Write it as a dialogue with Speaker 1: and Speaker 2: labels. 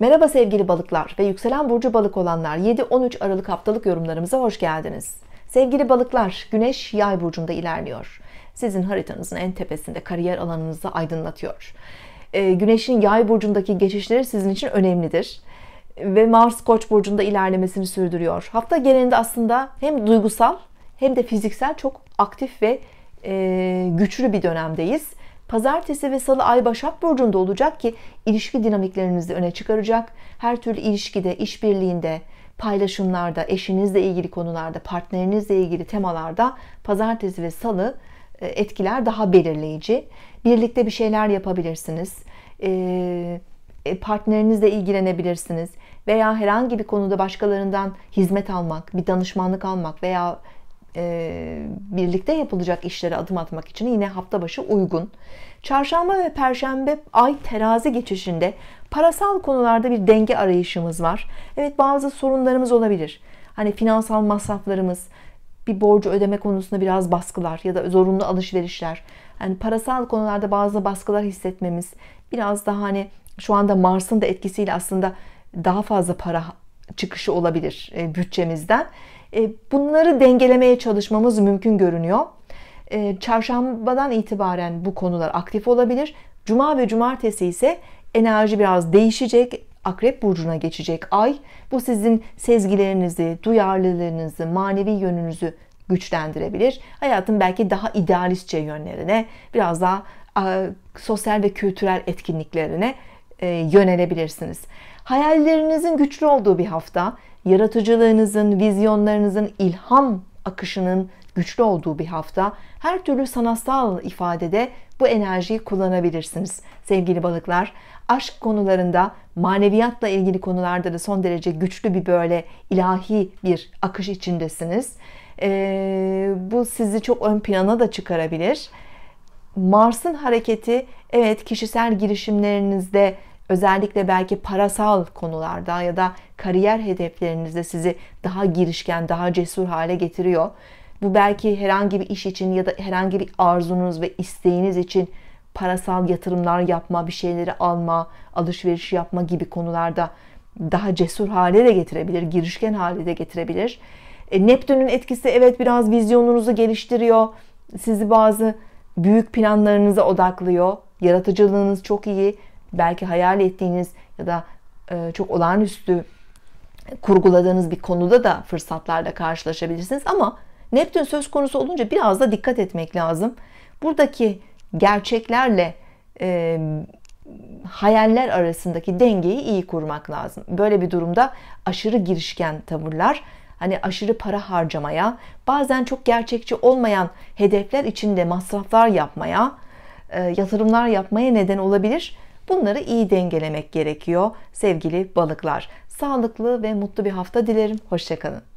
Speaker 1: Merhaba sevgili balıklar ve yükselen burcu balık olanlar 7-13 Aralık haftalık yorumlarımıza hoş geldiniz. Sevgili balıklar, Güneş Yay burcunda ilerliyor. Sizin haritanızın en tepesinde kariyer alanınızı aydınlatıyor. Ee, güneşin Yay burcundaki geçişleri sizin için önemlidir ve Mars Koç burcunda ilerlemesini sürdürüyor. Hafta genelinde aslında hem duygusal hem de fiziksel çok aktif ve e, güçlü bir dönemdeyiz. Pazartesi ve salı ay Başak Burcu'nda olacak ki ilişki dinamiklerinizi öne çıkaracak. Her türlü ilişkide, işbirliğinde, paylaşımlarda, eşinizle ilgili konularda, partnerinizle ilgili temalarda pazartesi ve salı e, etkiler daha belirleyici. Birlikte bir şeyler yapabilirsiniz. E, e, partnerinizle ilgilenebilirsiniz veya herhangi bir konuda başkalarından hizmet almak, bir danışmanlık almak veya e, birlikte yapılacak işlere adım atmak için yine hafta başı uygun. Çarşamba ve Perşembe ay terazi geçişinde parasal konularda bir denge arayışımız var. Evet bazı sorunlarımız olabilir. Hani finansal masraflarımız, bir borcu ödeme konusunda biraz baskılar ya da zorunlu alışverişler. Yani parasal konularda bazı baskılar hissetmemiz, biraz daha hani şu anda Mars'ın da etkisiyle aslında daha fazla para çıkışı olabilir e, bütçemizden. E, bunları dengelemeye çalışmamız mümkün görünüyor. E, çarşambadan itibaren bu konular aktif olabilir. Cuma ve cumartesi ise enerji biraz değişecek. Akrep burcuna geçecek ay. Bu sizin sezgilerinizi, duyarlılığınızı, manevi yönünüzü güçlendirebilir. Hayatın belki daha idealistçe yönlerine, biraz daha sosyal ve kültürel etkinliklerine e, yönelebilirsiniz. Hayallerinizin güçlü olduğu bir hafta, yaratıcılığınızın, vizyonlarınızın, ilham akışının güçlü olduğu bir hafta. Her türlü sanatsal ifadede bu enerjiyi kullanabilirsiniz sevgili balıklar. Aşk konularında, maneviyatla ilgili konularda da son derece güçlü bir böyle ilahi bir akış içindesiniz. Ee, bu sizi çok ön plana da çıkarabilir. Mars'ın hareketi evet kişisel girişimlerinizde özellikle belki parasal konularda ya da kariyer hedeflerinizde sizi daha girişken, daha cesur hale getiriyor. Bu belki herhangi bir iş için ya da herhangi bir arzunuz ve isteğiniz için parasal yatırımlar yapma, bir şeyleri alma, alışveriş yapma gibi konularda daha cesur hale de getirebilir, girişken hale de getirebilir. E, Neptün'ün etkisi evet biraz vizyonunuzu geliştiriyor. Sizi bazı büyük planlarınıza odaklıyor. Yaratıcılığınız çok iyi belki hayal ettiğiniz ya da e, çok olağanüstü kurguladığınız bir konuda da fırsatlarla karşılaşabilirsiniz ama Neptün söz konusu olunca biraz da dikkat etmek lazım. Buradaki gerçeklerle e, hayaller arasındaki dengeyi iyi kurmak lazım. Böyle bir durumda aşırı girişken tavırlar, hani aşırı para harcamaya, bazen çok gerçekçi olmayan hedefler içinde masraflar yapmaya, e, yatırımlar yapmaya neden olabilir. Bunları iyi dengelemek gerekiyor sevgili balıklar. Sağlıklı ve mutlu bir hafta dilerim. Hoşçakalın.